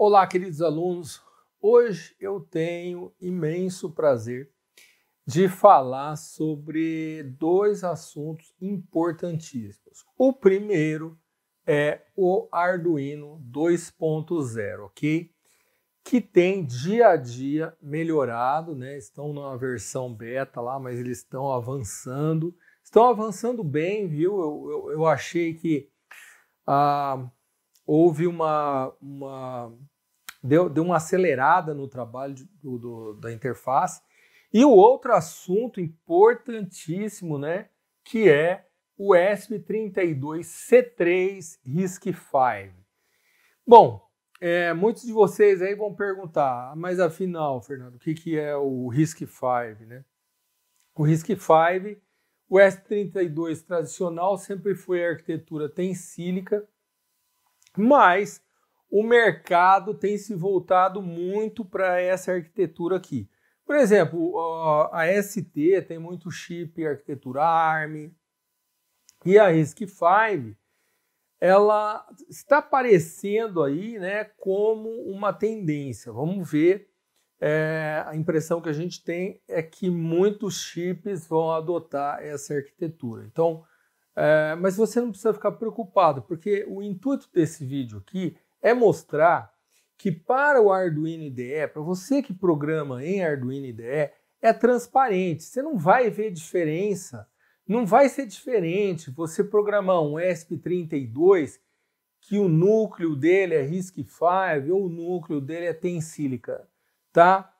Olá, queridos alunos. Hoje eu tenho imenso prazer de falar sobre dois assuntos importantíssimos. O primeiro é o Arduino 2.0, ok? Que tem dia a dia melhorado, né? Estão numa versão beta lá, mas eles estão avançando. Estão avançando bem, viu? Eu, eu, eu achei que. Ah, houve uma, uma deu, deu uma acelerada no trabalho de, do, do, da interface. E o outro assunto importantíssimo, né, que é o ESP32C3 RISC-V. Bom, é, muitos de vocês aí vão perguntar, mas afinal, Fernando, o que, que é o RISC-V, né? O RISC-V, o S32 tradicional sempre foi a arquitetura tensílica, mas o mercado tem se voltado muito para essa arquitetura aqui. Por exemplo, a ST tem muito chip arquitetura ARM e a RISC-V ela está aparecendo aí, né, como uma tendência. Vamos ver. É, a impressão que a gente tem é que muitos chips vão adotar essa arquitetura. Então, é, mas você não precisa ficar preocupado, porque o intuito desse vídeo aqui é mostrar que para o Arduino IDE, para você que programa em Arduino IDE, é transparente. Você não vai ver diferença, não vai ser diferente você programar um ESP32 que o núcleo dele é RISC-V ou o núcleo dele é Tensilica, tá?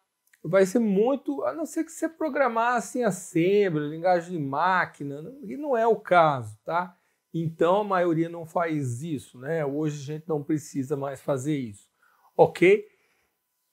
vai ser muito, a não ser que você programar assim assembly, linguagem de máquina, e não é o caso, tá? Então a maioria não faz isso, né? Hoje a gente não precisa mais fazer isso, ok?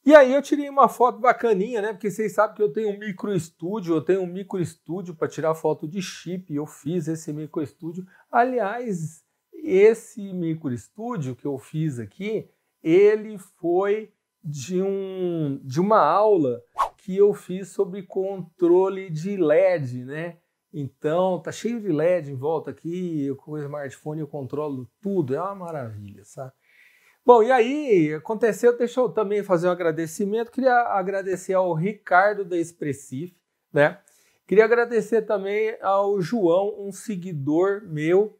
E aí eu tirei uma foto bacaninha, né? Porque vocês sabem que eu tenho um micro estúdio, eu tenho um micro estúdio para tirar foto de chip, eu fiz esse micro estúdio. Aliás, esse micro estúdio que eu fiz aqui, ele foi de, um, de uma aula que eu fiz sobre controle de LED, né? Então, tá cheio de LED em volta aqui, eu com o smartphone eu controlo tudo, é uma maravilha, sabe? Bom, e aí aconteceu, deixa eu também fazer um agradecimento, queria agradecer ao Ricardo da Expressif, né? Queria agradecer também ao João, um seguidor meu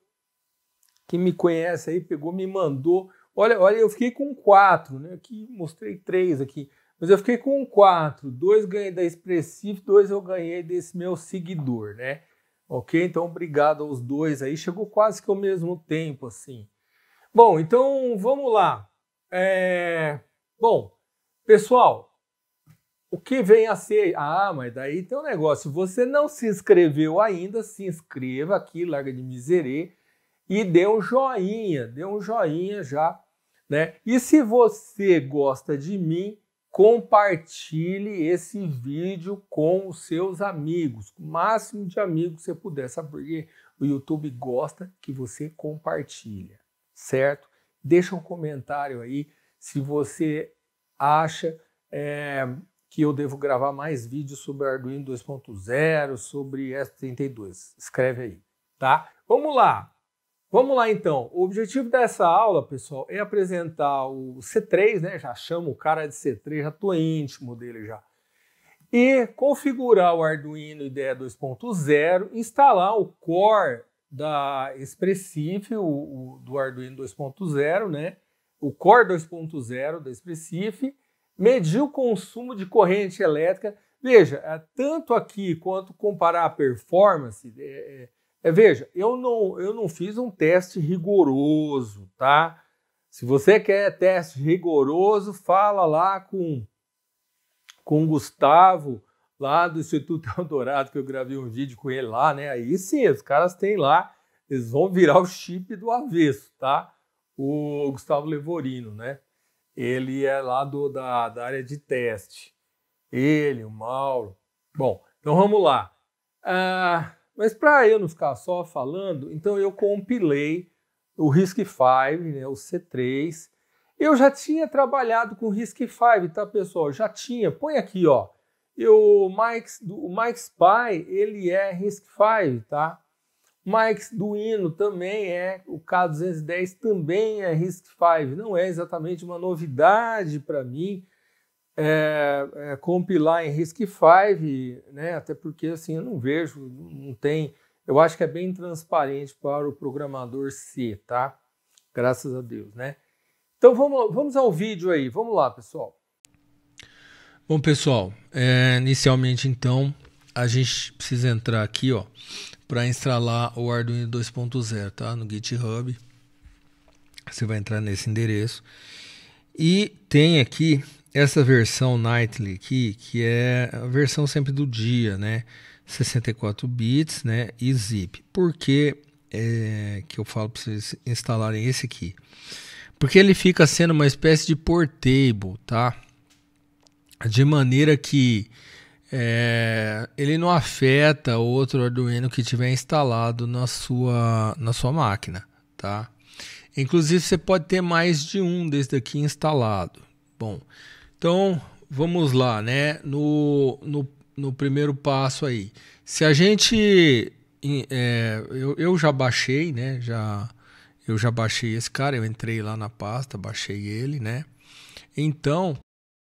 que me conhece aí, pegou, me mandou Olha, olha, eu fiquei com quatro, né? Aqui mostrei três aqui. Mas eu fiquei com quatro. Dois ganhei da Expressif, dois eu ganhei desse meu seguidor, né? Ok? Então, obrigado aos dois aí. Chegou quase que ao mesmo tempo, assim. Bom, então vamos lá. É... Bom, pessoal, o que vem a ser? Ah, mas daí tem um negócio. Se você não se inscreveu ainda, se inscreva aqui, larga de miserê e dê um joinha. Dê um joinha já né? E se você gosta de mim, compartilhe esse vídeo com os seus amigos, o máximo de amigos que você puder, sabe por quê? O YouTube gosta que você compartilha, certo? Deixa um comentário aí se você acha é, que eu devo gravar mais vídeos sobre Arduino 2.0, sobre S32. Escreve aí, tá? Vamos lá! Vamos lá então. O objetivo dessa aula, pessoal, é apresentar o C3, né? Já chamo o cara de C3, já tô íntimo dele já. E configurar o Arduino IDE 2.0, instalar o core da Expressif, o, o, do Arduino 2.0, né? O core 2.0 da Expressif, medir o consumo de corrente elétrica. Veja, é tanto aqui quanto comparar a performance, é, é é, veja, eu não, eu não fiz um teste rigoroso, tá? Se você quer teste rigoroso, fala lá com, com o Gustavo, lá do Instituto Eldorado, que eu gravei um vídeo com ele lá, né? Aí sim, os caras têm lá, eles vão virar o chip do avesso, tá? O Gustavo Levorino, né? Ele é lá do, da, da área de teste. Ele, o Mauro. Bom, então vamos lá. Ah, mas para eu não ficar só falando, então eu compilei o RISC-V, né, o C3. Eu já tinha trabalhado com RISC-V, tá, pessoal? Já tinha. Põe aqui, ó. Eu, o Mike's, o Mike Spy, ele é RISC-V, tá? Mike's Duino também é, o K210 também é RISC-V. Não é exatamente uma novidade para mim, é, é, compilar em RISC-V, né? até porque assim, eu não vejo, não tem... Eu acho que é bem transparente para o programador C, tá? Graças a Deus, né? Então vamos, vamos ao vídeo aí, vamos lá, pessoal. Bom, pessoal, é, inicialmente então a gente precisa entrar aqui, ó, para instalar o Arduino 2.0, tá? No GitHub. Você vai entrar nesse endereço. E tem aqui essa versão Nightly aqui, que é a versão sempre do dia, né? 64 bits, né? E zip. Por que, é, que eu falo para vocês instalarem esse aqui? Porque ele fica sendo uma espécie de portable, tá? De maneira que é, ele não afeta outro Arduino que tiver instalado na sua, na sua máquina, tá? Inclusive você pode ter mais de um desse daqui instalado. Bom, então, vamos lá, né? No, no, no primeiro passo aí. Se a gente. É, eu, eu já baixei, né? Já, eu já baixei esse cara, eu entrei lá na pasta, baixei ele, né? Então,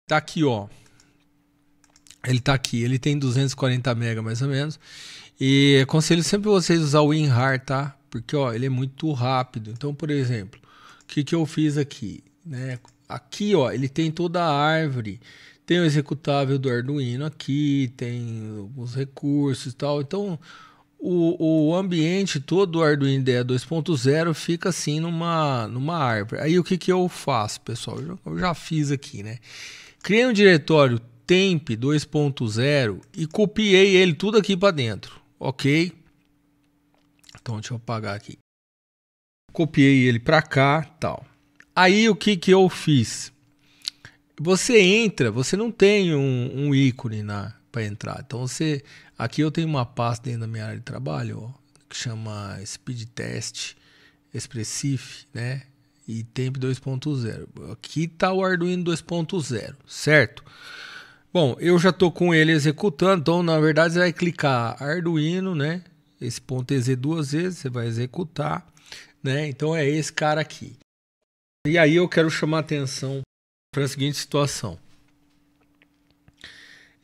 tá aqui, ó. Ele tá aqui, ele tem 240 mega mais ou menos. E aconselho sempre vocês usar o WinRAR, tá? Porque ó, ele é muito rápido. Então, por exemplo, o que, que eu fiz aqui? Né? aqui, ó, ele tem toda a árvore. Tem o executável do Arduino aqui, tem os recursos e tal. Então, o, o ambiente todo do Arduino IDE 2.0 fica assim numa, numa árvore. Aí o que, que eu faço, pessoal? Eu, eu já fiz aqui, né? Criei um diretório temp 2.0 e copiei ele tudo aqui para dentro, ok? Então, deixa eu apagar aqui. Copiei ele para cá, tal. Aí o que, que eu fiz? Você entra, você não tem um, um ícone para entrar. Então você. Aqui eu tenho uma pasta dentro da minha área de trabalho, ó, que chama Speed Test Expressif, né? E Temp 2.0. Aqui está o Arduino 2.0, certo? Bom, eu já estou com ele executando, então na verdade você vai clicar Arduino, né? Esse ponto .ez duas vezes, você vai executar, né? Então é esse cara aqui. E aí eu quero chamar a atenção para a seguinte situação.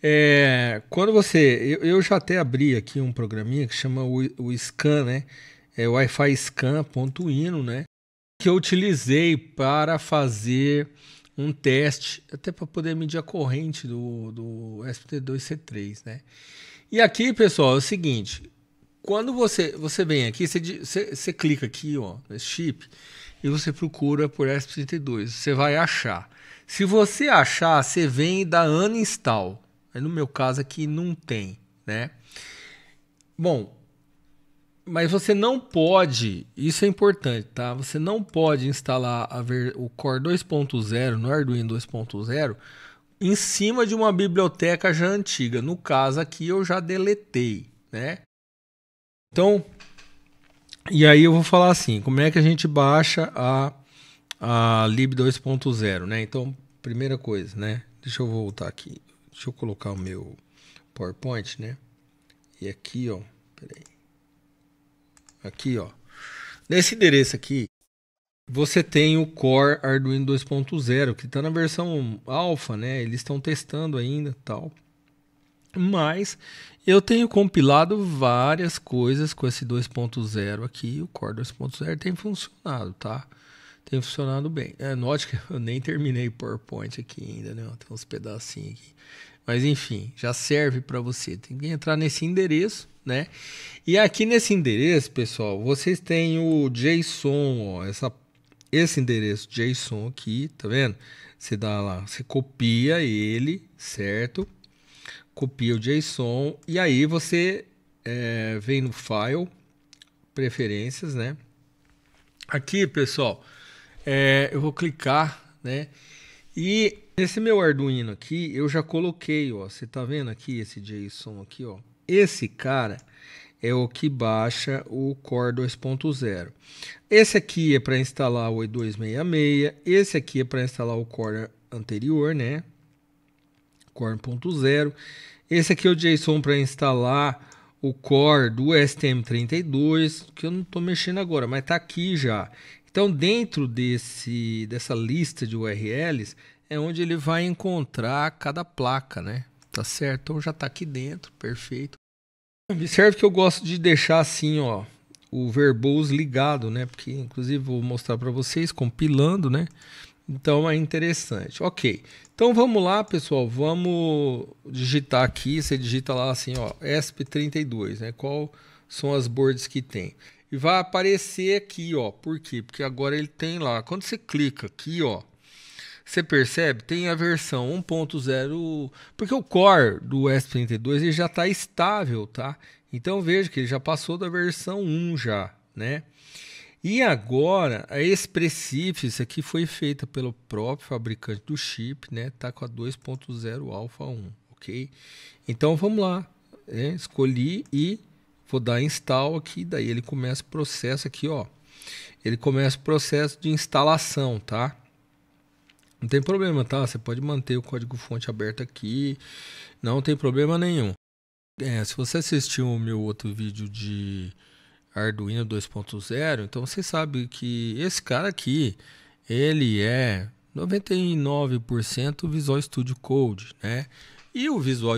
É, quando você. Eu, eu, já até abri aqui um programinha que chama o, o Scan, né? É Wi-Fi Scan.ino, né? Que eu utilizei para fazer um teste, até para poder medir a corrente do, do SPT2C3, né? E aqui, pessoal, é o seguinte: quando você, você vem aqui, você, você, você clica aqui, ó, nesse chip, e você procura por s 32 Você vai achar. Se você achar, você vem da uninstall. No meu caso aqui não tem, né? Bom, mas você não pode, isso é importante, tá? Você não pode instalar a ver, o Core 2.0 no Arduino 2.0 em cima de uma biblioteca já antiga. No caso aqui eu já deletei, né? Então, e aí eu vou falar assim, como é que a gente baixa a, a lib 2.0, né? Então, primeira coisa, né? Deixa eu voltar aqui. Deixa eu colocar o meu PowerPoint, né? E aqui, ó, peraí. Aqui, ó. Nesse endereço aqui, você tem o Core Arduino 2.0, que está na versão alfa, né? Eles estão testando ainda, tal. Mas eu tenho compilado várias coisas com esse 2.0 aqui. O Core 2.0 tem funcionado, tá? Tem funcionado bem. É, note que eu nem terminei o PowerPoint aqui ainda, né? Tem uns pedacinhos aqui. Mas enfim, já serve para você. Tem que entrar nesse endereço, né? E aqui nesse endereço, pessoal, vocês têm o JSON, ó, essa, esse endereço JSON aqui, tá vendo? Você dá lá, você copia ele, certo? copia o JSON e aí você é, vem no File, Preferências, né? Aqui, pessoal, é, eu vou clicar, né? E nesse meu Arduino aqui, eu já coloquei, ó. Você tá vendo aqui esse JSON aqui, ó? Esse cara é o que baixa o Core 2.0. Esse aqui é para instalar o E266, esse aqui é para instalar o Core anterior, né? Core 1.0. Esse aqui é o JSON para instalar o core do STM32, que eu não estou mexendo agora, mas está aqui já. Então, dentro desse, dessa lista de URLs, é onde ele vai encontrar cada placa, né? Tá certo? Então, já está aqui dentro, perfeito. Observe que eu gosto de deixar assim, ó, o verbose ligado, né? Porque, inclusive, vou mostrar para vocês compilando, né? Então é interessante. Ok. Então vamos lá, pessoal. Vamos digitar aqui. Você digita lá assim, ó, ESP32, né? Qual são as boards que tem? E vai aparecer aqui, ó. Por quê? Porque agora ele tem lá. Quando você clica aqui, ó, você percebe, tem a versão 1.0, porque o core do S32 ele já está estável, tá? Então veja que ele já passou da versão 1 já, né? E agora, a Expressifis aqui foi feita pelo próprio fabricante do chip, né? Tá com a 2.0 Alpha 1, ok? Então vamos lá, né? escolhi e vou dar install aqui, daí ele começa o processo aqui, ó. Ele começa o processo de instalação, tá? Não tem problema, tá? Você pode manter o código-fonte aberto aqui, não tem problema nenhum. É, se você assistiu o meu outro vídeo de Arduino 2.0, então você sabe que esse cara aqui, ele é 99% Visual Studio Code, né? E o Visual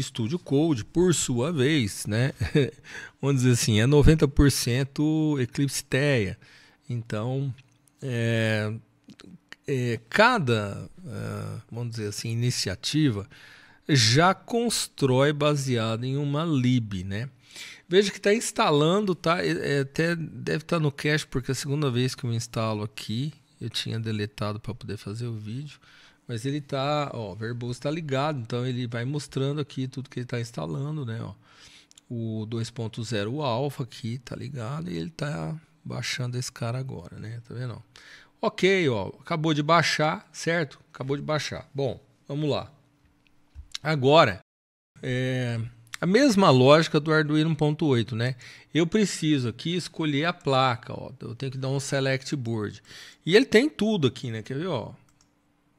Studio Code, por sua vez, né? Vamos dizer assim, é 90% Eclipse Teia. Então, é, é, cada, é, vamos dizer assim, iniciativa já constrói baseado em uma lib, né? veja que está instalando, tá? É, até deve estar tá no cache, porque é a segunda vez que eu instalo aqui. Eu tinha deletado para poder fazer o vídeo. Mas ele tá, ó, o está ligado, então ele vai mostrando aqui tudo que ele está instalando, né? Ó. O 2.0 Alpha aqui tá ligado e ele tá baixando esse cara agora, né? Tá vendo? Ok, ó, acabou de baixar, certo? Acabou de baixar. Bom, vamos lá. Agora, é, a mesma lógica do Arduino 1.8, né? Eu preciso aqui escolher a placa, ó. Eu tenho que dar um select board. E ele tem tudo aqui, né? Quer ver, ó?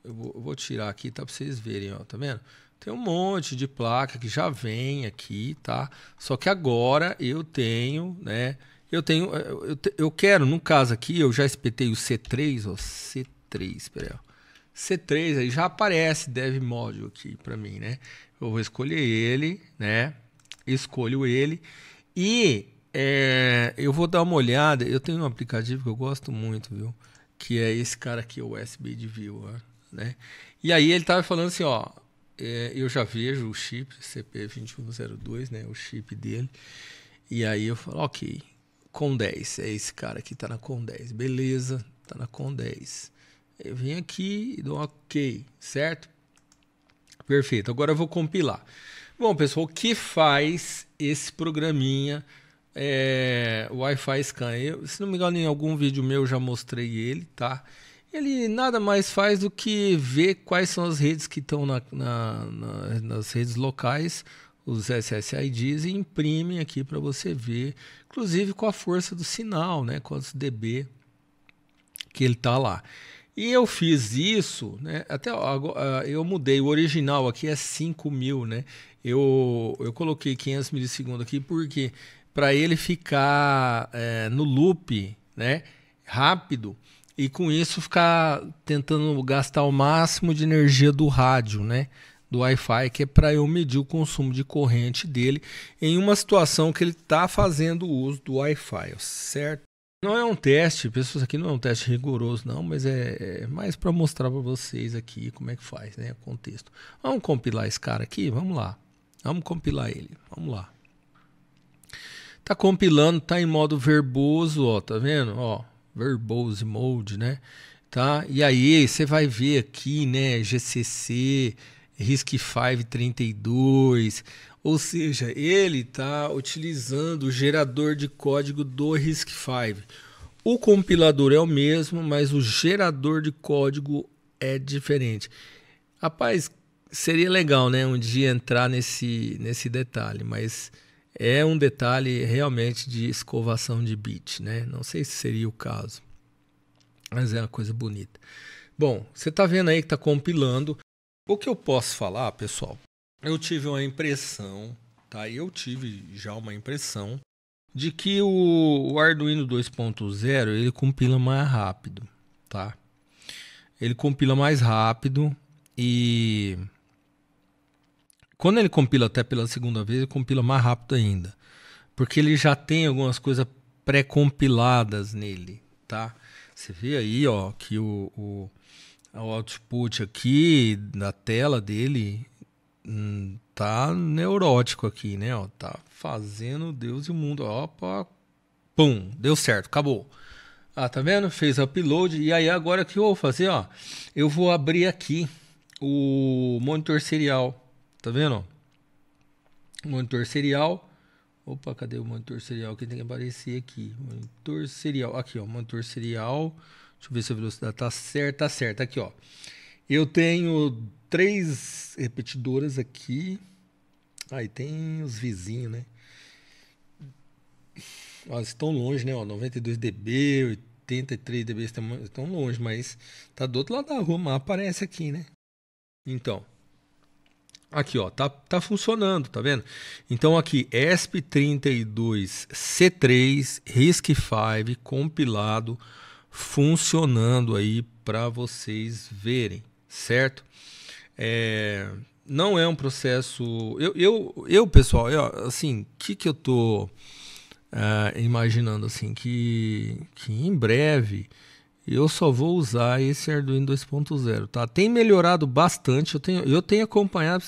Eu vou, eu vou tirar aqui, tá? Pra vocês verem, ó. Tá vendo? Tem um monte de placa que já vem aqui, tá? Só que agora eu tenho, né? Eu tenho, eh, eu, eu, eu quero, no caso aqui, eu já espetei o C3, ó. C3, peraí, ó. C3 aí já aparece dev module aqui para mim, né? eu vou escolher ele, né? Escolho ele e é, eu vou dar uma olhada. Eu tenho um aplicativo que eu gosto muito, viu? Que é esse cara aqui, o USB de Viewer, né? E aí ele tava falando assim, ó, é, eu já vejo o chip CP2102, né? O chip dele. E aí eu falo, ok, com 10, é esse cara aqui, tá na com 10, beleza, tá na com 10. Eu vim aqui e dou um ok, certo? Perfeito, agora eu vou compilar. Bom, pessoal, o que faz esse programinha é, Wi-Fi Scan? Eu, se não me engano, em algum vídeo meu eu já mostrei ele, tá? Ele nada mais faz do que ver quais são as redes que estão na, na, na, nas redes locais, os SSIDs, e imprime aqui para você ver, inclusive com a força do sinal, né? Quantos dB que ele está lá. E eu fiz isso, né? Até agora, ah, eu mudei, o original aqui é 5000, mil, né? Eu, eu coloquei 500 milissegundos aqui porque para ele ficar é, no loop, né? Rápido e com isso ficar tentando gastar o máximo de energia do rádio, né? Do Wi-Fi, que é para eu medir o consumo de corrente dele em uma situação que ele está fazendo uso do Wi-Fi, certo? Não é um teste, pessoas aqui não é um teste rigoroso, não, mas é, é mais para mostrar para vocês aqui como é que faz, né? O contexto. Vamos compilar esse cara aqui? Vamos lá. Vamos compilar ele. Vamos lá. Tá compilando, tá em modo verboso, ó, tá vendo? Ó, verbose mode, né? Tá? E aí você vai ver aqui, né, GCC, RISC 32 ou seja, ele está utilizando o gerador de código do RISC V. O compilador é o mesmo, mas o gerador de código é diferente. Rapaz, seria legal, né, um dia entrar nesse nesse detalhe, mas é um detalhe realmente de escovação de bit, né? Não sei se seria o caso, mas é uma coisa bonita. Bom, você está vendo aí que está compilando. O que eu posso falar, pessoal? Eu tive uma impressão, tá? Eu tive já uma impressão de que o, o Arduino 2.0 ele compila mais rápido, tá? Ele compila mais rápido e quando ele compila até pela segunda vez, ele compila mais rápido ainda, porque ele já tem algumas coisas pré-compiladas nele, tá? Você vê aí, ó, que o, o o output aqui da tela dele hum, tá neurótico aqui, né? Ó, tá fazendo Deus e o mundo. Opa, pum, deu certo, acabou. Ah, tá vendo? Fez upload. E aí agora o que eu vou fazer, ó? Eu vou abrir aqui o monitor serial. Tá vendo? Monitor serial. Opa, cadê o monitor serial? Que tem que aparecer aqui. Monitor serial. Aqui, ó. Monitor serial. Deixa eu ver se a velocidade tá certa. Tá certa aqui, ó. Eu tenho três repetidoras aqui. Aí ah, tem os vizinhos, né? Elas estão longe, né? Ó, 92 dB, 83 dB estão longe, mas tá do outro lado da rua, mas aparece aqui, né? Então, aqui ó, tá, tá funcionando, tá vendo? Então aqui, ESP32C3 RISC-V compilado funcionando aí para vocês verem, certo? É, não é um processo. Eu, eu, eu pessoal, eu, assim, o que, que eu tô uh, imaginando assim? Que, que em breve eu só vou usar esse Arduino 2.0, tá? Tem melhorado bastante, eu tenho, eu tenho acompanhado.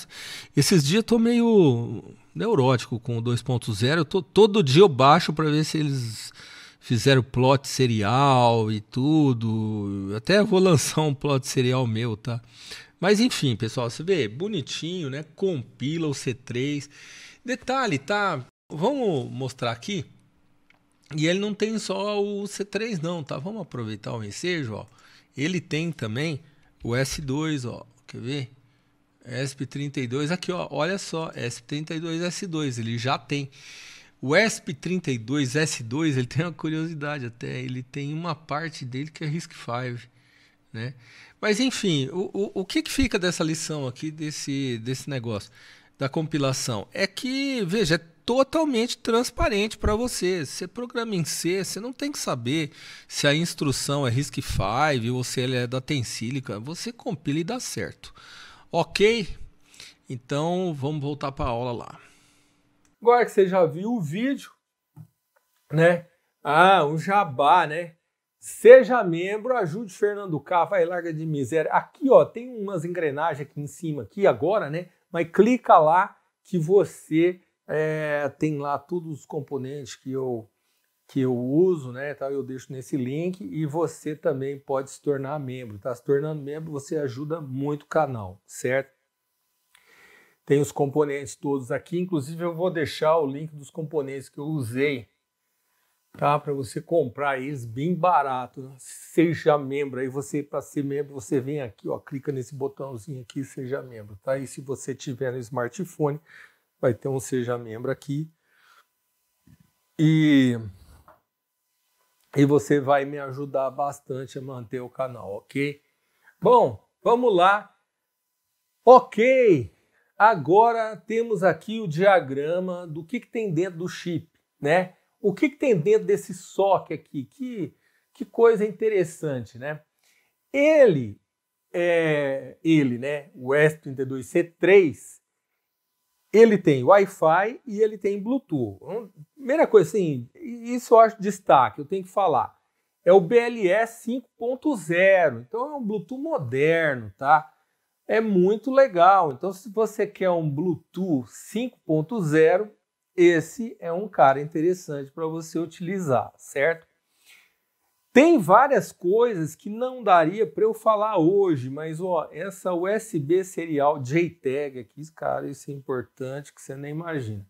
Esses dias eu tô meio neurótico com o 2.0, eu tô, todo dia eu baixo para ver se eles fizeram plot serial e tudo. Até vou lançar um plot serial meu, tá? Mas enfim, pessoal, você vê, bonitinho, né? Compila o C3. Detalhe, tá? Vamos mostrar aqui. E ele não tem só o C3 não, tá? Vamos aproveitar o ensejo, ó. Ele tem também o S2, ó. Quer ver? SP32 aqui, ó. Olha só, SP32S2, ele já tem. O ESP32S2, ele tem uma curiosidade até, ele tem uma parte dele que é RISC-V, né? Mas enfim, o, o, o que, que fica dessa lição aqui, desse, desse negócio, da compilação? É que, veja, é totalmente transparente para você. Você programa em C, você não tem que saber se a instrução é RISC-V ou se ela é da Tensílica, você compila e dá certo. Ok? Então, vamos voltar para a aula lá. Agora que você já viu o vídeo, né? Ah, o jabá, né? Seja membro, ajude Fernando K, vai larga de miséria. Aqui, ó, tem umas engrenagens aqui em cima, aqui agora, né? Mas clica lá que você é, tem lá todos os componentes que eu que eu uso, né? Tá? Eu deixo nesse link e você também pode se tornar membro, tá? Se tornando membro, você ajuda muito o canal, certo? Tem os componentes todos aqui, inclusive eu vou deixar o link dos componentes que eu usei, tá? Para você comprar eles bem barato. Seja membro, aí você para ser membro, você vem aqui, ó, clica nesse botãozinho aqui, seja membro, tá? E se você tiver no smartphone, vai ter um seja membro aqui. E e você vai me ajudar bastante a manter o canal, ok? Bom, vamos lá. Ok, Agora temos aqui o diagrama do que, que tem dentro do chip, né? O que, que tem dentro desse SOC aqui? Que, que coisa interessante, né? Ele, é, ele, né? O S32C3, ele tem Wi-Fi e ele tem Bluetooth. Então, primeira coisa, assim, isso eu acho destaque, eu tenho que falar. É o BLE 5.0, então é um Bluetooth moderno, tá? é muito legal. Então, se você quer um Bluetooth 5.0, esse é um cara interessante para você utilizar, certo? Tem várias coisas que não daria para eu falar hoje, mas ó, essa USB serial JTAG aqui, cara, isso é importante que você nem imagina.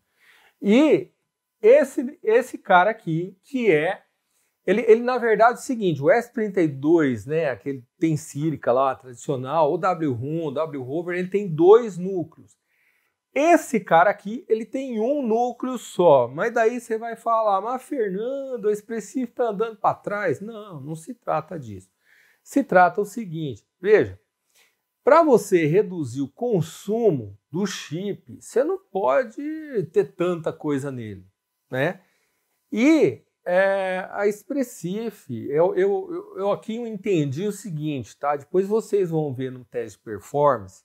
E esse, esse cara aqui, que é ele, ele, na verdade, é o seguinte, o S32, né, aquele tem sílica lá, tradicional, o W1, o Rover, ele tem dois núcleos. Esse cara aqui, ele tem um núcleo só, mas daí você vai falar, mas Fernando, o Específico está andando para trás. Não, não se trata disso. Se trata o seguinte, veja, para você reduzir o consumo do chip, você não pode ter tanta coisa nele, né? E é, a Expressif, eu, eu, eu aqui eu entendi o seguinte, tá? Depois vocês vão ver no teste de performance.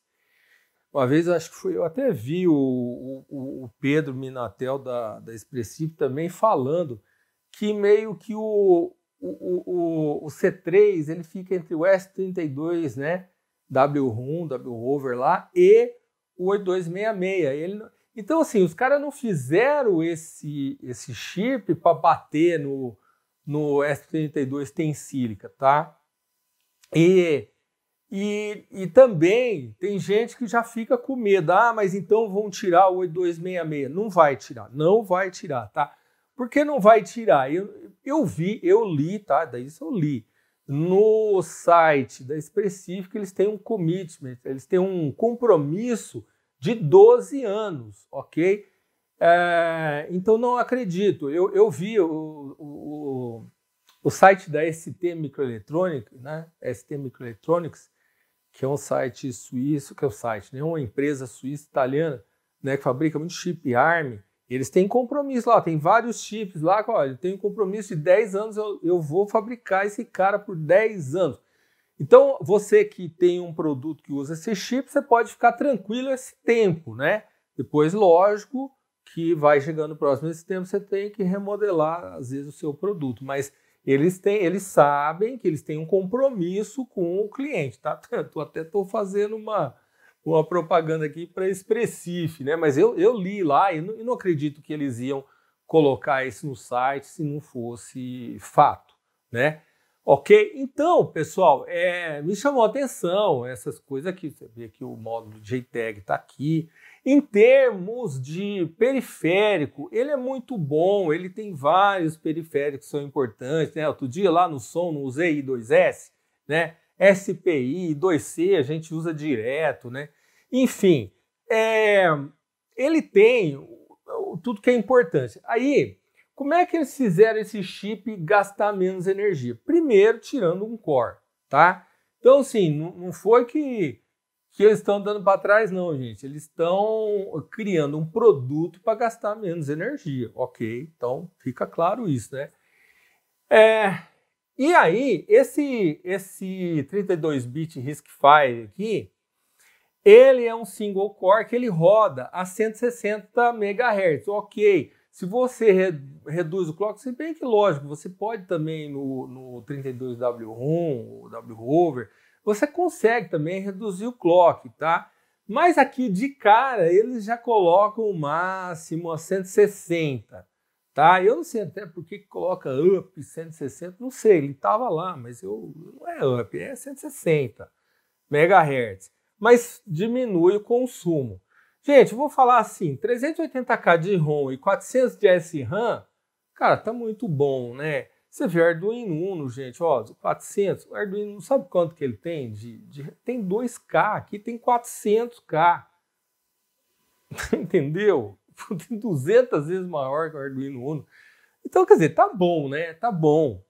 Uma vez acho que foi, eu até vi o, o, o Pedro Minatel da, da Expressif também falando que meio que o, o, o, o C3 ele fica entre o S32, né? W1, W over lá e o 8266. Ele, então, assim, os caras não fizeram esse, esse chip para bater no, no S32 tem tá? E, e, e também tem gente que já fica com medo. Ah, mas então vão tirar o 8266. Não vai tirar, não vai tirar, tá? Por que não vai tirar? Eu, eu vi, eu li, tá? Daí isso eu li. No site da Específica, eles têm um commitment, eles têm um compromisso de 12 anos, ok? É, então não acredito. Eu, eu vi o, o, o, site da ST Microelectronics, né? ST Microelectronics, que é um site suíço, que é um site, né? uma empresa suíça italiana, né? Que fabrica muito chip ARM. Eles têm compromisso lá, tem vários chips lá. Olha, eu tenho compromisso de 10 anos, eu, eu vou fabricar esse cara por 10 anos. Então, você que tem um produto que usa esse chip, você pode ficar tranquilo esse tempo, né? Depois, lógico, que vai chegando próximo desse tempo, você tem que remodelar, às vezes, o seu produto. Mas eles têm, eles sabem que eles têm um compromisso com o cliente, tá? Eu até estou fazendo uma, uma propaganda aqui para Expressif, né? Mas eu, eu li lá e não, e não acredito que eles iam colocar isso no site se não fosse fato, né? Ok? Então, pessoal, é, me chamou a atenção essas coisas aqui. Você vê que o módulo JTAG está aqui. Em termos de periférico, ele é muito bom, ele tem vários periféricos que são importantes. Né? Outro dia lá no som, no usei 2 s né? SPI, 2C, a gente usa direto, né? Enfim, é, ele tem tudo que é importante. Aí, como é que eles fizeram esse chip gastar menos energia? Primeiro, tirando um core, tá? Então, assim, não foi que, que eles estão dando para trás, não, gente. Eles estão criando um produto para gastar menos energia, ok? Então, fica claro isso, né? É, e aí, esse, esse 32-bit RISC-V aqui, ele é um single core que ele roda a 160 MHz, ok? Se você re, reduz o clock, se bem que lógico, você pode também no, no 32W ROM, W Rover, você consegue também reduzir o clock, tá? Mas aqui de cara eles já colocam o máximo a 160, tá? Eu não sei até por que coloca up 160, não sei, ele estava lá, mas eu não é up, é 160 megahertz, mas diminui o consumo. Gente, vou falar assim, 380K de ROM e 400 de SRAM, cara, tá muito bom, né? Você vê o Arduino Uno, gente, ó, 400, o Arduino sabe quanto que ele tem? De, de tem 2K, aqui tem 400K, entendeu? Tem 200 vezes maior que o Arduino Uno. Então, quer dizer, tá bom, né? Tá bom.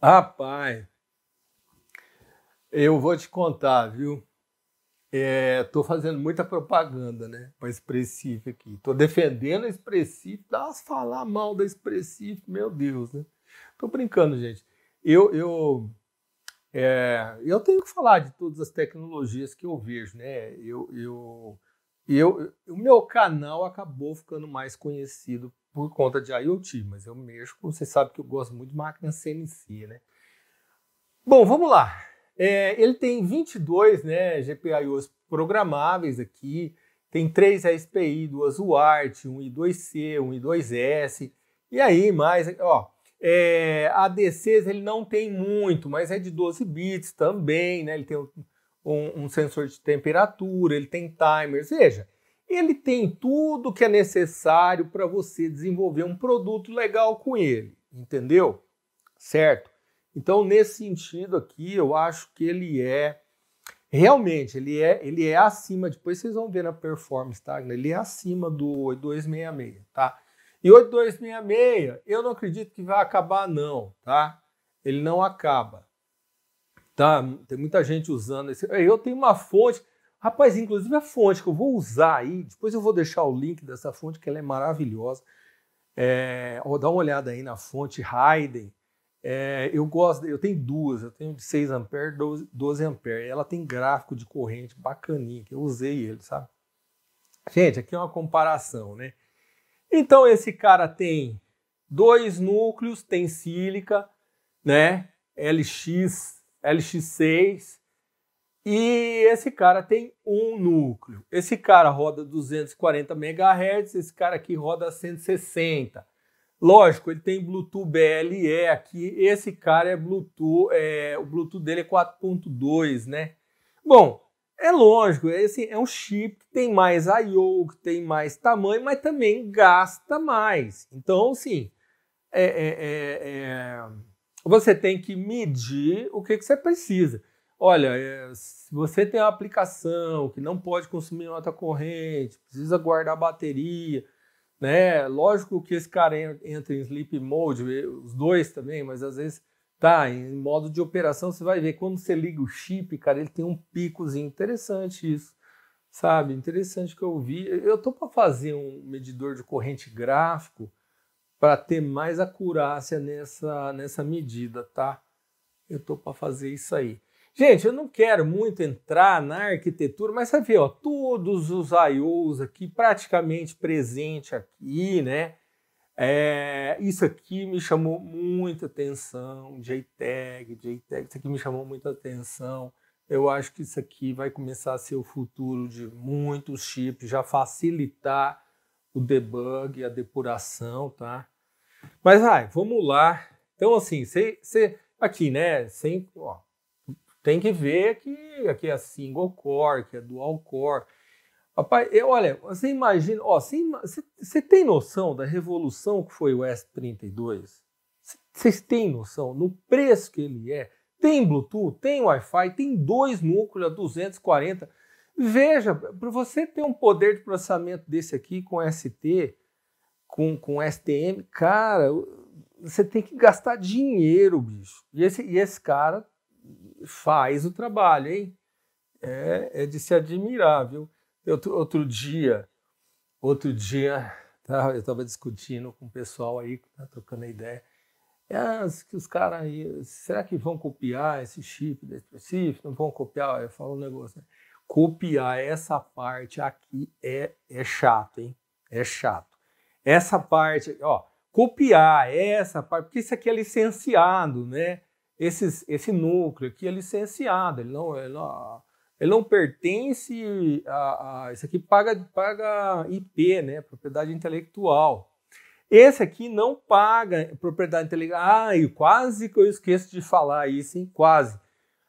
Rapaz, eu vou te contar, viu? Estou é, fazendo muita propaganda né, para Expressif aqui. Estou defendendo a Expressif. Dá falar mal da Expressif, meu Deus, né? Estou brincando, gente. Eu, eu, é, eu tenho que falar de todas as tecnologias que eu vejo, né? Eu, eu, eu, o meu canal acabou ficando mais conhecido por conta de IoT, mas eu mexo, você sabe que eu gosto muito de máquina CNC, né? Bom, vamos lá. É, ele tem 22 né, GPIOs programáveis aqui, tem três SPI, duas UART, um I2C, um I2S, e aí mais, ó, é, ADCs ele não tem muito, mas é de 12 bits também, né, ele tem um, um, um sensor de temperatura, ele tem timers, veja, ele tem tudo que é necessário para você desenvolver um produto legal com ele, entendeu? Certo? Então, nesse sentido aqui, eu acho que ele é realmente, ele é, ele é acima, depois vocês vão ver na performance, tá? Ele é acima do 8266, tá? E 8266, eu não acredito que vai acabar não, tá? Ele não acaba. Tá? Tem muita gente usando esse. É, eu tenho uma fonte, rapaz, inclusive a fonte que eu vou usar aí, depois eu vou deixar o link dessa fonte que ela é maravilhosa. É, ó, dá uma olhada aí na fonte Heiden é, eu gosto, eu tenho duas, eu tenho de 6 A, 12, 12 Ela tem gráfico de corrente bacaninha, que eu usei ele, sabe? Gente, aqui é uma comparação, né? Então esse cara tem dois núcleos, tem sílica, né? LX, LX6. E esse cara tem um núcleo. Esse cara roda 240 MHz, esse cara aqui roda 160. Lógico, ele tem Bluetooth BLE aqui. Esse cara é Bluetooth, é, o Bluetooth dele é 4.2, né? Bom, é lógico, é, assim, é um chip que tem mais IO que tem mais tamanho, mas também gasta mais. Então, sim, é é, é, é, você tem que medir o que, que você precisa. Olha, é, se você tem uma aplicação que não pode consumir nota corrente, precisa guardar bateria, né? Lógico que esse cara entra em sleep mode, eh, os dois também, mas às vezes tá em modo de operação. Você vai ver quando você liga o chip, cara, ele tem um picozinho interessante isso, sabe? Interessante que eu vi. Eu tô para fazer um medidor de corrente gráfico para ter mais acurácia nessa nessa medida, tá? Eu tô para fazer isso aí. Gente, eu não quero muito entrar na arquitetura, mas você vê, ó, todos os I.O.s aqui, praticamente presente aqui, né? É, isso aqui me chamou muita atenção, JTAG, JTAG, isso aqui me chamou muita atenção. Eu acho que isso aqui vai começar a ser o futuro de muitos chips, já facilitar o debug, a depuração, tá? Mas, ai, vamos lá. Então, assim, você... Aqui, né? Sem, ó, tem que ver que aqui é single core, que é dual core. Rapaz, eu, olha, você imagina, ó, você, você tem noção da revolução que foi o S32? Vocês têm noção no preço que ele é? Tem Bluetooth, tem Wi-Fi, tem dois núcleos a 240. Veja, para você ter um poder de processamento desse aqui com ST, com, com STM, cara, você tem que gastar dinheiro, bicho. E esse, e esse cara faz o trabalho, hein? É, é de se admirar, viu? outro dia, outro dia, tá, eu estava discutindo com o pessoal aí, tá, trocando ideia. É que os caras aí, será que vão copiar esse chip específico? Não vão copiar? Eu falo um negócio, né? Copiar essa parte aqui é, é chato, hein? É chato. Essa parte, ó, copiar essa parte, porque isso aqui é licenciado, né? esses, esse núcleo aqui é licenciado, ele não, ele não, ele não pertence a, a, Isso aqui paga, paga IP, né? Propriedade intelectual. Esse aqui não paga propriedade intelectual. Ah, e quase que eu esqueço de falar isso, hein? Quase.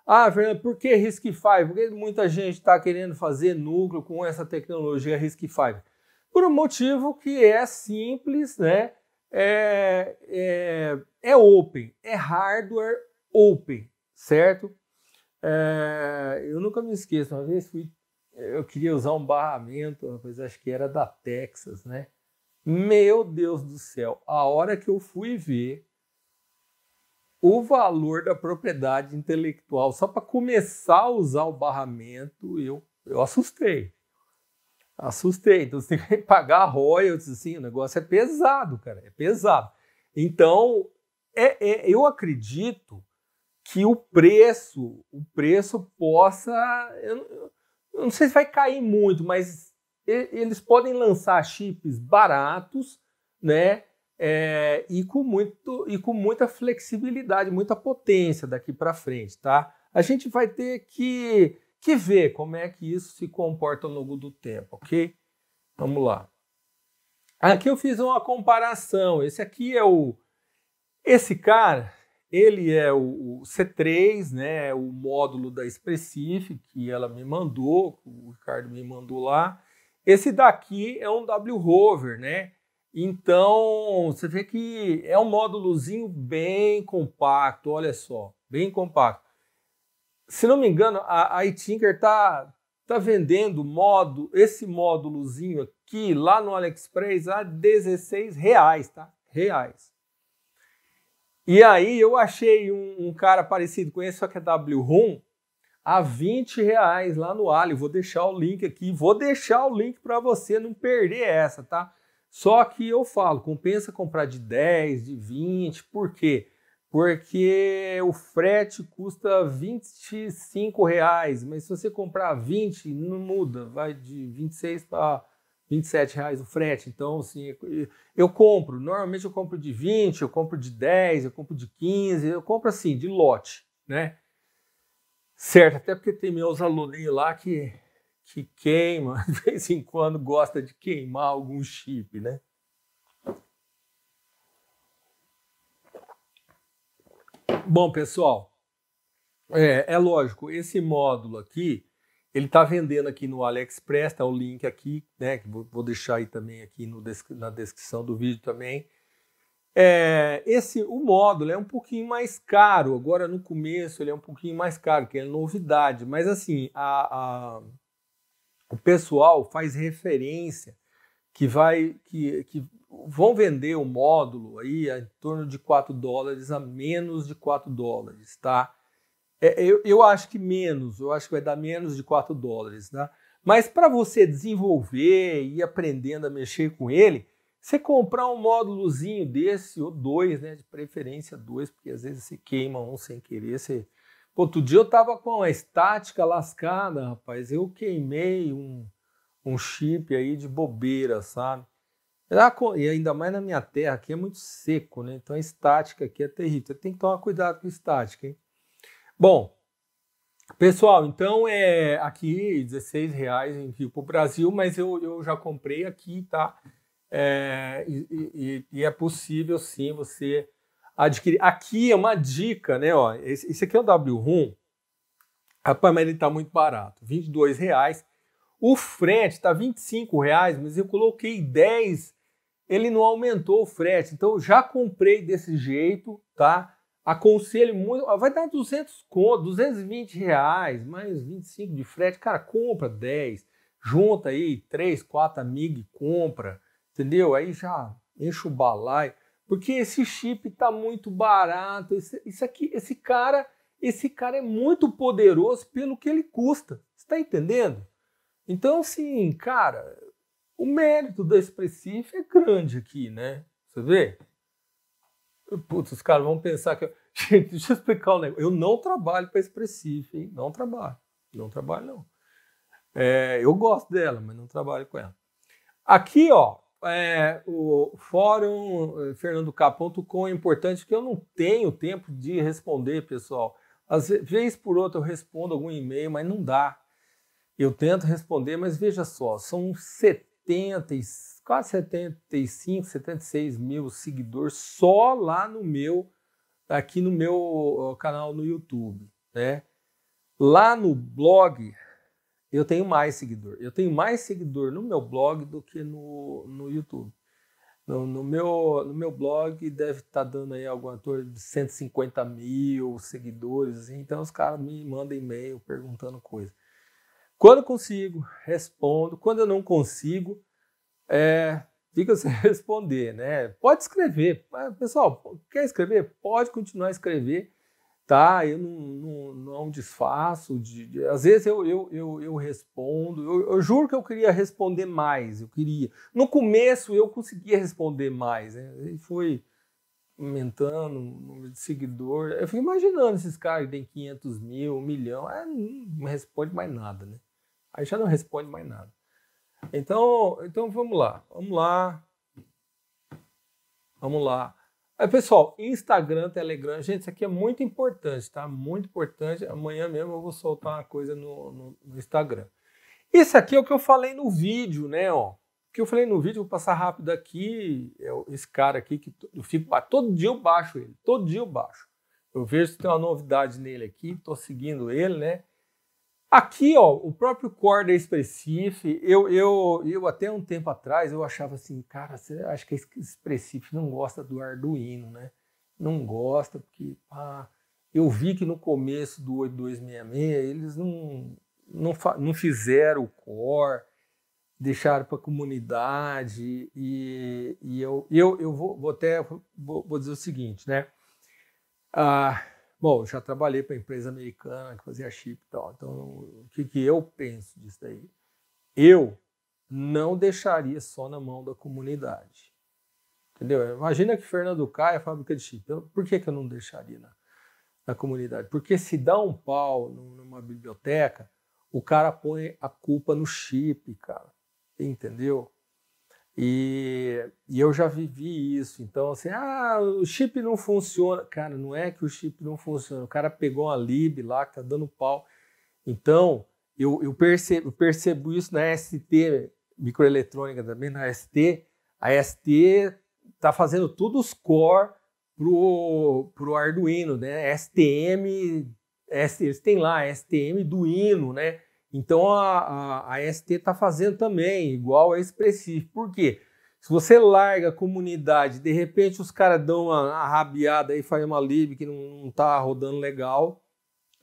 Ah, Fernando, por que RISC-V? Porque muita gente está querendo fazer núcleo com essa tecnologia RISC-V? Por um motivo que é simples, né? É, é, é open, é hardware open, certo? É, eu nunca me esqueço, uma vez fui, eu queria usar um barramento, coisa acho que era da Texas, né? Meu Deus do céu, a hora que eu fui ver o valor da propriedade intelectual, só para começar a usar o barramento, eu, eu assustei. Assustei. Então você tem que pagar royalties, assim, o negócio é pesado, cara, é pesado. Então, é, é eu acredito que o preço, o preço possa, eu, eu não sei se vai cair muito, mas eles podem lançar chips baratos, né? É, e, com muito, e com muita flexibilidade, muita potência daqui para frente, tá? A gente vai ter que, que ver como é que isso se comporta ao longo do tempo, ok? Vamos lá. Aqui eu fiz uma comparação. Esse aqui é o. Esse cara ele é o, o C3, né, o módulo da Expressif, que ela me mandou, o Ricardo me mandou lá. Esse daqui é um W Rover, né? Então, você vê que é um módulozinho bem compacto, olha só, bem compacto. Se não me engano, a, a Itinker tá, tá vendendo modo, esse módulozinho aqui lá no AliExpress a 16 reais, tá? Reais. E aí eu achei um, um cara parecido com esse, só que é WROM, a 20 reais lá no Alho. Vou deixar o link aqui, vou deixar o link para você não perder essa, tá? Só que eu falo, compensa comprar de 10, de 20, por quê? Porque o frete custa 25 reais, mas se você comprar 20, não muda, vai de 26 para 27 reais o frete. Então, assim, eu compro. Normalmente eu compro de 20, eu compro de 10, eu compro de 15, eu compro assim, de lote, né? Certo, até porque tem meus alunos lá que, que queima, de vez em quando gosta de queimar algum chip, né? Bom, pessoal, é, é lógico, esse módulo aqui, ele está vendendo aqui no AliExpress, tá o link aqui, né? Vou deixar aí também aqui no, na descrição do vídeo também. É, esse o módulo é um pouquinho mais caro. Agora no começo ele é um pouquinho mais caro, que é novidade. Mas assim, a, a, o pessoal faz referência que vai que, que vão vender o módulo aí em torno de 4 dólares a menos de 4 dólares, tá? É, eu, eu, acho que menos, eu acho que vai dar menos de 4 dólares, né? Mas para você desenvolver e ir aprendendo a mexer com ele, você comprar um módulozinho desse, ou dois, né? De preferência dois, porque às vezes você queima um sem querer. Você... outro dia eu tava com a estática lascada, rapaz. Eu queimei um, um chip aí de bobeira, sabe? E ainda mais na minha terra, aqui é muito seco, né? Então a estática aqui é terrível. Você tem que tomar cuidado com a estática, hein? Bom, pessoal, então é aqui R$16,00 envio para o Brasil, mas eu, eu já comprei aqui, tá? É, e, e, e, é possível sim você adquirir. Aqui é uma dica, né? Ó, esse, esse aqui é o WRUM. Rapaz, mas ele está muito barato, R$22,00. O frete está R$25,00, mas eu coloquei 10 ele não aumentou o frete. Então já comprei desse jeito, tá? Aconselho muito, vai dar 200 conto, 220 reais, mais 25 de frete. Cara, compra 10, junta aí 3, 4 amigos e compra, entendeu? Aí já enche o balai. Porque esse chip tá muito barato, esse, isso aqui, esse cara, esse cara é muito poderoso pelo que ele custa. Você tá entendendo? Então, sim, cara, o mérito da Expressif é grande aqui, né? Você vê? Putz, os caras vão pensar que. Eu... Gente, deixa eu explicar o um negócio. Eu não trabalho para esse hein? Não trabalho. Não trabalho, não. É, eu gosto dela, mas não trabalho com ela. Aqui, ó, é, o fórum eh, fernandoca.com é importante porque eu não tenho tempo de responder, pessoal. Às vezes, por outra, eu respondo algum e-mail, mas não dá. Eu tento responder, mas veja só, são 70 70, quase 75, 76 mil seguidores só lá no meu, aqui no meu canal no YouTube, né? Lá no blog eu tenho mais seguidor. Eu tenho mais seguidor no meu blog do que no, no YouTube. No, no, meu, no meu blog deve estar tá dando aí alguma torre de 150 mil seguidores. Assim, então os caras me mandam e-mail perguntando coisa. Quando consigo, respondo. Quando eu não consigo, é, fica sem responder, né? Pode escrever. Ah, pessoal, quer escrever? Pode continuar a escrever, tá? Eu não, não, não desfaço. De, de, às vezes eu, eu, eu, eu respondo. Eu, eu, juro que eu queria responder mais. Eu queria. No começo eu conseguia responder mais, né? E foi aumentando o número de seguidor. Eu fico imaginando esses caras que têm 500 mil, um milhão. É, não responde mais nada, né? Aí já não responde mais nada. Então, então vamos lá, vamos lá, vamos lá. Aí, pessoal, Instagram, Telegram, gente, isso aqui é muito importante, tá? Muito importante. Amanhã mesmo eu vou soltar uma coisa no, no, no Instagram. Isso aqui é o que eu falei no vídeo, né? Ó. O que eu falei no vídeo, vou passar rápido aqui. É esse cara aqui que eu fico todo dia eu baixo ele, todo dia eu baixo. Eu vejo se tem uma novidade nele aqui, tô seguindo ele, né? Aqui, ó, o próprio core da eu, eu, eu até um tempo atrás eu achava assim, cara, você acha que a Expressif não gosta do Arduino, né? Não gosta, porque pá, eu vi que no começo do 8266 eles não, não, não fizeram o core, deixaram para a comunidade e, e eu, eu, eu vou, vou até vou, vou dizer o seguinte, né? Ah, Bom, já trabalhei para empresa americana que fazia chip e tal. Então, o que, que eu penso disso daí? Eu não deixaria só na mão da comunidade. Entendeu? Imagina que Fernando Caia é fábrica de chip. Eu, por que, que eu não deixaria na, na comunidade? Porque se dá um pau numa biblioteca, o cara põe a culpa no chip, cara. Entendeu? E, e, eu já vivi isso. Então, assim, ah, o chip não funciona. Cara, não é que o chip não funciona. O cara pegou uma lib lá que tá dando pau. Então, eu, eu, percebo, eu percebo isso na ST, microeletrônica também, na ST. A ST tá fazendo tudo os core pro, pro Arduino, né? STM, eles têm lá STM do Hino, né? Então a, a, a ST está fazendo também, igual a Expressif. Por quê? Se você larga a comunidade, de repente os caras dão uma, uma rabiada e fazem uma lib que não está rodando legal,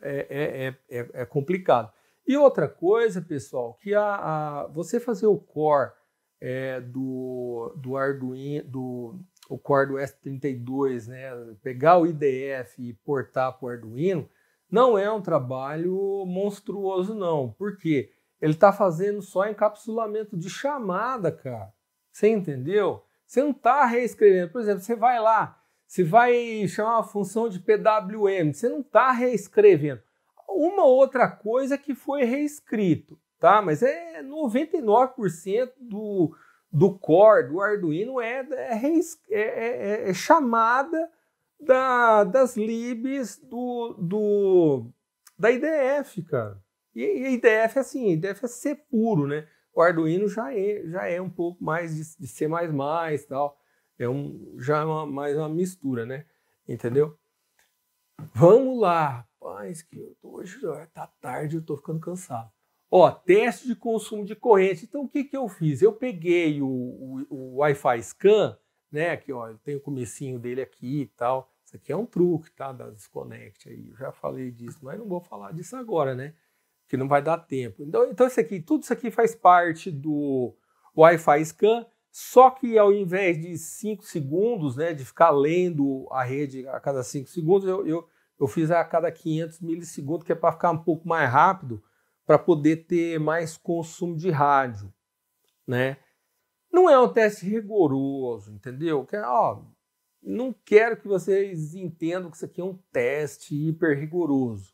é, é, é, é, complicado. E outra coisa, pessoal, que a, a você fazer o core é, do, do Arduino, do, o core do S32, né, pegar o IDF e portar para o Arduino, não é um trabalho monstruoso, não. Por quê? Ele está fazendo só encapsulamento de chamada, cara. Você entendeu? Você não está reescrevendo. Por exemplo, você vai lá, você vai chamar uma função de PWM, você não está reescrevendo. Uma outra coisa que foi reescrito, tá? Mas é 99% do, do core do Arduino é, é, é, é, é chamada da, das libs do, do, da IDF, cara. E, a IDF é assim, a IDF é ser puro, né? O Arduino já é, já é um pouco mais de, de C++ mais tal. É um, já é uma, mais uma mistura, né? Entendeu? Vamos lá. Rapaz, que eu tô, hoje tá tarde, eu tô ficando cansado. Ó, teste de consumo de corrente. Então, o que que eu fiz? Eu peguei o, o, o Wi-Fi Scan né? Aqui, ó, tem o comecinho dele aqui e tal. Isso aqui é um truque, tá? Da Disconnect aí. Eu já falei disso, mas não vou falar disso agora, né? Que não vai dar tempo. Então, então isso aqui, tudo isso aqui faz parte do Wi-Fi Scan, só que ao invés de 5 segundos, né, de ficar lendo a rede a cada 5 segundos, eu, eu, eu fiz a cada 500 milissegundos, que é para ficar um pouco mais rápido, para poder ter mais consumo de rádio, né? Não é um teste rigoroso, entendeu? Que, é, ó, não quero que vocês entendam que isso aqui é um teste hiper rigoroso.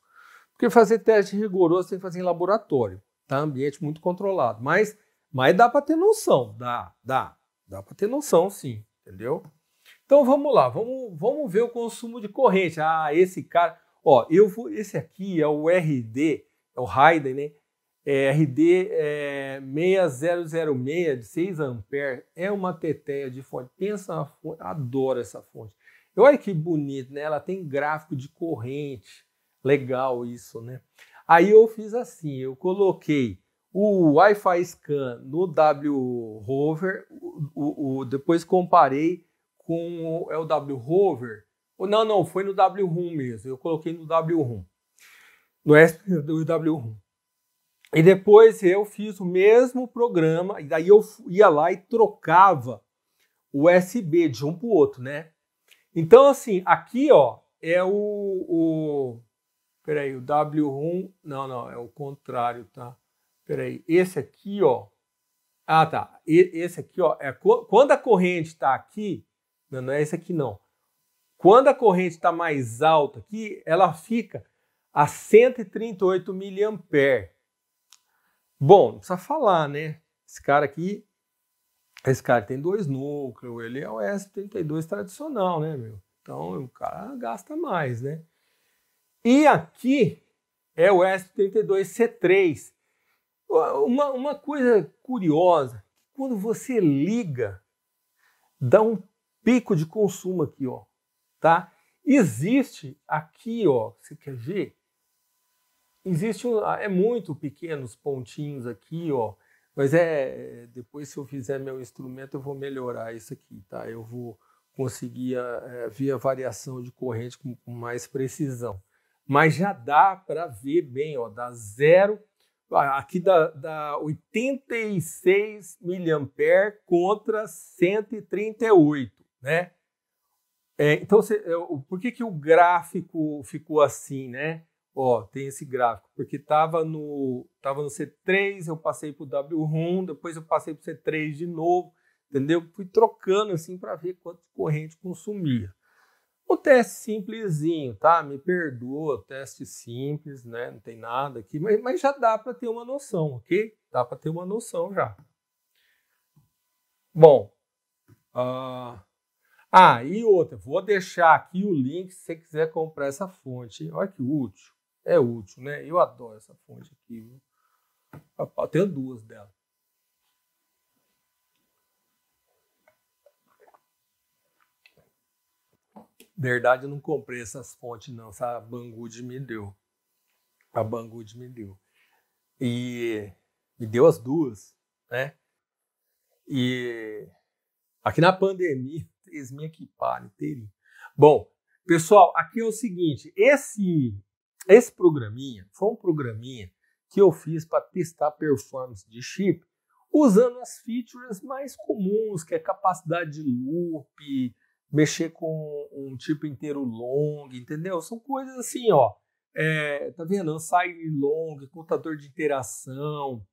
Porque fazer teste rigoroso tem que fazer em laboratório, tá? Ambiente muito controlado. Mas, mas dá para ter noção, dá, dá. Dá para ter noção, sim, entendeu? Então vamos lá, vamos, vamos ver o consumo de corrente. Ah, esse cara, ó, eu vou, esse aqui é o RD, é o Raiden, né? RD 6006 de 6 A, é uma teteia de fonte. Pensa na fonte, adoro essa fonte. olha que bonito, né? Ela tem gráfico de corrente. Legal isso, né? Aí eu fiz assim, eu coloquei o Wi-Fi Scan no W Rover, o, o, o, depois comparei com é o W Rover. Não, não, foi no W Room mesmo. Eu coloquei no W Room. No S W Room. E depois eu fiz o mesmo programa, e daí eu ia lá e trocava o USB de um para o outro, né? Então, assim, aqui, ó, é o, o... Peraí, o W1... Não, não, é o contrário, tá? Peraí, esse aqui, ó... Ah, tá. E, esse aqui, ó, é quando a corrente está aqui... Não, não é esse aqui, não. Quando a corrente está mais alta aqui, ela fica a 138 miliamperes. Bom, não precisa falar, né? Esse cara aqui, esse cara tem dois núcleos, ele é o S32 tradicional, né, meu? Então o cara gasta mais, né? E aqui é o S32C3. Uma, uma coisa curiosa, quando você liga, dá um pico de consumo aqui, ó, tá? Existe aqui, ó, você quer ver? existe um, ah, é muito pequenos pontinhos aqui, ó. Mas é, é depois se eu fizer meu instrumento eu vou melhorar isso aqui, tá? Eu vou conseguir ah, é, ver a variação de corrente com, com mais precisão. Mas já dá para ver bem, ó, dá zero ah, aqui dá, dá 86 mA contra 138, né? É, então, se, eu, é, por que, que o gráfico ficou assim, né? ó, tem esse gráfico, porque estava no, tava no C3, eu passei para o W1, depois eu passei para o C3 de novo, entendeu? Fui trocando assim para ver quanto corrente consumia. O teste simplesinho, tá? Me perdoa, teste simples, né? Não tem nada aqui, mas, mas já dá para ter uma noção, ok? Dá para ter uma noção já. Bom, uh... ah, e outra, vou deixar aqui o link se você quiser comprar essa fonte. Olha que útil é útil, né? Eu adoro essa fonte aqui. Viu? Eu tenho duas dela. Verdade, eu não comprei essas fontes, não. Essa Banggood me deu. A Banggood me deu. E me deu as duas, né? E aqui na pandemia, eles me equiparam, inteirinho. Bom, pessoal, aqui é o seguinte: esse esse programinha foi um programinha que eu fiz para testar performance de chip usando as features mais comuns, que é capacidade de loop, mexer com um tipo inteiro long, entendeu? São coisas assim, ó. É, tá vendo? Unsigned long, contador de interação,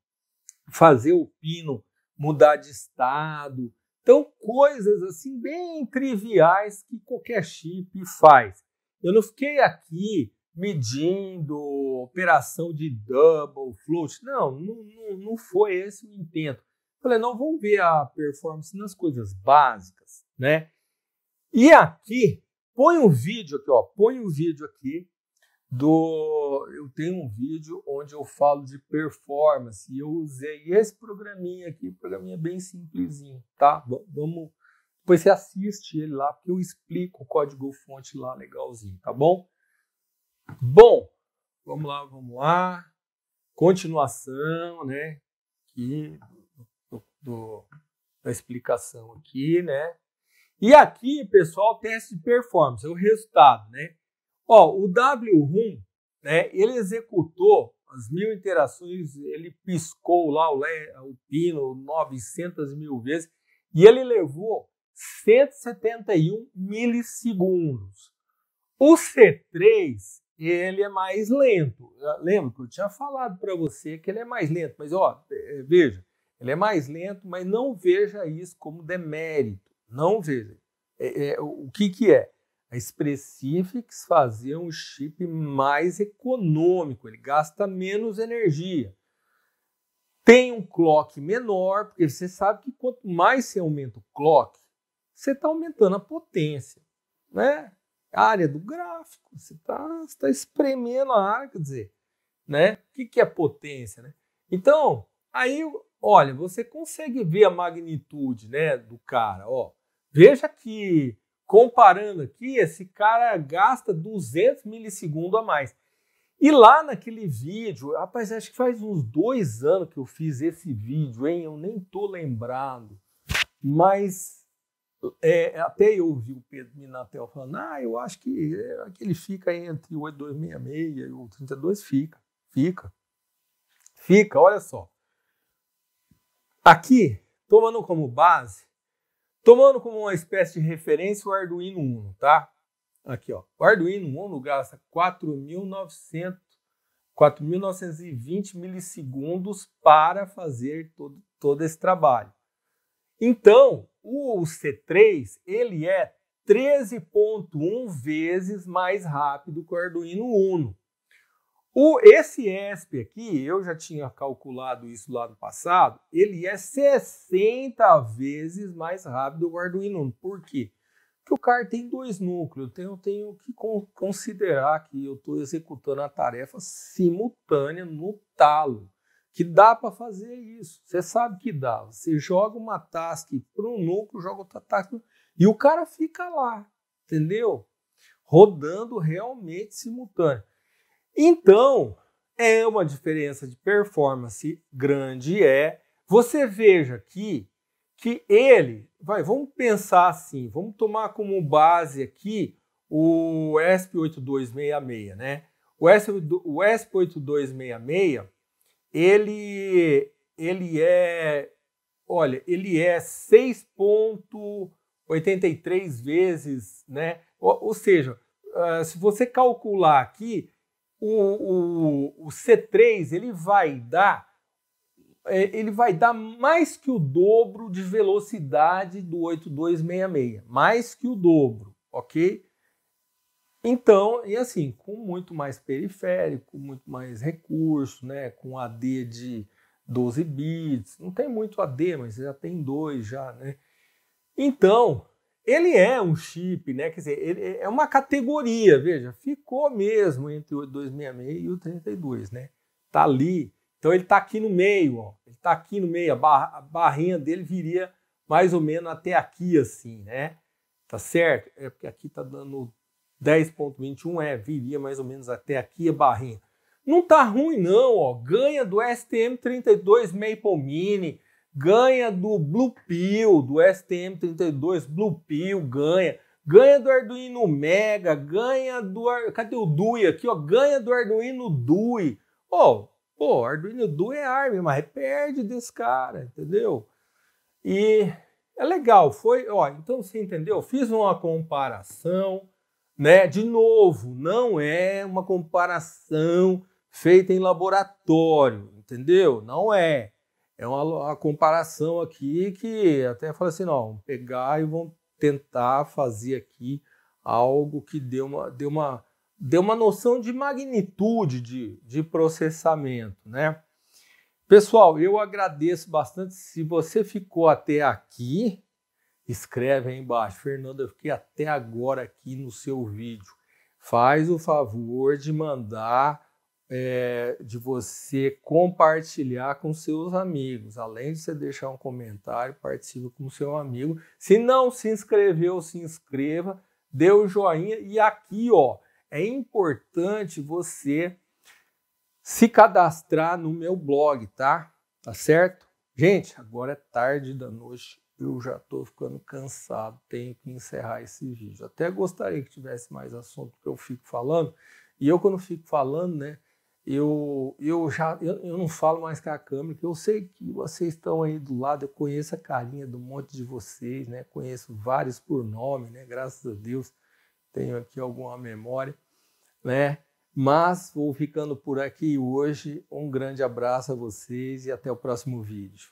fazer o pino mudar de estado. Então, coisas assim bem triviais que qualquer chip faz. Eu não fiquei aqui medindo operação de double, float. Não, não, não foi esse o intento. Falei, não, vamos ver a performance nas coisas básicas, né? E aqui, põe um vídeo aqui, ó, põe um vídeo aqui do... Eu tenho um vídeo onde eu falo de performance e eu usei esse programinha aqui, programinha bem simplesinho, tá? vamos... Depois você assiste ele lá, porque eu explico o código fonte lá legalzinho, tá bom? Bom, vamos lá, vamos lá. Continuação, né? Aqui do, do, da explicação aqui, né? E aqui, pessoal, teste de performance, é o resultado, né? Ó, o WRUM, né? Ele executou as mil interações, ele piscou lá o, o pino 900 mil vezes e ele levou 171 milissegundos. O C3 ele é mais lento. Lembra que eu tinha falado para você que ele é mais lento, mas ó, é, é, veja, ele é mais lento, mas não veja isso como demérito. Não veja. É, é, o que, que é? A Specifics fazia um chip mais econômico, ele gasta menos energia. Tem um clock menor, porque você sabe que quanto mais você aumenta o clock, você está aumentando a potência. Né? área do gráfico. Você está tá espremendo a área, quer dizer, né? O que, que é potência, né? Então, aí, olha, você consegue ver a magnitude, né, do cara, ó. Veja que, comparando aqui, esse cara gasta 200 milissegundos a mais. E lá naquele vídeo, rapaz, acho que faz uns dois anos que eu fiz esse vídeo, hein? Eu nem tô lembrado. Mas é, até eu ouvi o Pedro Minatel falando, ah, eu acho que é, aquele fica entre o 8266 e o 32, fica, fica, fica, olha só. Aqui, tomando como base, tomando como uma espécie de referência o Arduino Uno, tá? Aqui, ó, o Arduino Uno gasta 4.900 4.920 milissegundos para fazer todo, todo esse trabalho. Então, o C3 ele é 13.1 vezes mais rápido que o Arduino Uno. O, esse ESP aqui, eu já tinha calculado isso lá no passado, ele é 60 vezes mais rápido que o Arduino Uno. Por quê? Porque o CAR tem dois núcleos, então eu tenho que considerar que eu estou executando a tarefa simultânea no talo que dá para fazer isso. Você sabe que dá. Você joga uma task para um núcleo, joga outra task e o cara fica lá, entendeu? Rodando realmente simultâneo. Então, é uma diferença de performance grande é. Você veja aqui que ele, vai, vamos pensar assim, vamos tomar como base aqui o ESP8266, né? O ESP8266 ele, ele é, olha, ele é 6,83 vezes, né? Ou, ou seja, uh, se você calcular aqui, o, o, o C3 ele vai dar é, ele vai dar mais que o dobro de velocidade do 8266, mais que o dobro, ok? Então, e assim, com muito mais periférico, muito mais recurso, né? Com AD de 12 bits, não tem muito AD, mas já tem dois já, né? Então, ele é um chip, né? Quer dizer, ele é uma categoria, veja, ficou mesmo entre o 266 e o 32, né? Tá ali. Então ele tá aqui no meio, ó. Ele tá aqui no meio, a, a barrinha dele viria mais ou menos até aqui assim, né? Tá certo? É porque aqui tá dando 10,21 é, viria mais ou menos até aqui a barrinha. Não tá ruim não, ó. Ganha do STM32 Maple Mini, ganha do Blue Pill, do STM32 Blue Pill, ganha. Ganha do Arduino Mega, ganha do... Ar... Cadê o DUI aqui, ó? Ganha do Arduino DUI. Ó, o pô, Arduino DUI é arma mas perde desse cara, entendeu? E é legal, foi... Ó, então você entendeu? Fiz uma comparação né? De novo, não é uma comparação feita em laboratório, entendeu? Não é. É uma, uma comparação aqui que até fala assim, não, vamos pegar e vão tentar fazer aqui algo que deu uma, deu uma, deu uma noção de magnitude de, de processamento, né? Pessoal, eu agradeço bastante se você ficou até aqui, escreve aí embaixo. Fernando, eu fiquei até agora aqui no seu vídeo. Faz o favor de mandar, é, de você compartilhar com seus amigos. Além de você deixar um comentário, participe com seu amigo. Se não se inscreveu, se inscreva, dê o joinha. E aqui, ó, é importante você se cadastrar no meu blog, tá? Tá certo? Gente, agora é tarde da noite eu já estou ficando cansado, tenho que encerrar esse vídeo. Até gostaria que tivesse mais assunto que eu fico falando. E eu, quando fico falando, né, eu, eu já eu, eu não falo mais com a câmera, que eu sei que vocês estão aí do lado, eu conheço a carinha do monte de vocês, né, conheço vários por nome, né, graças a Deus tenho aqui alguma memória, né. Mas vou ficando por aqui hoje. Um grande abraço a vocês e até o próximo vídeo.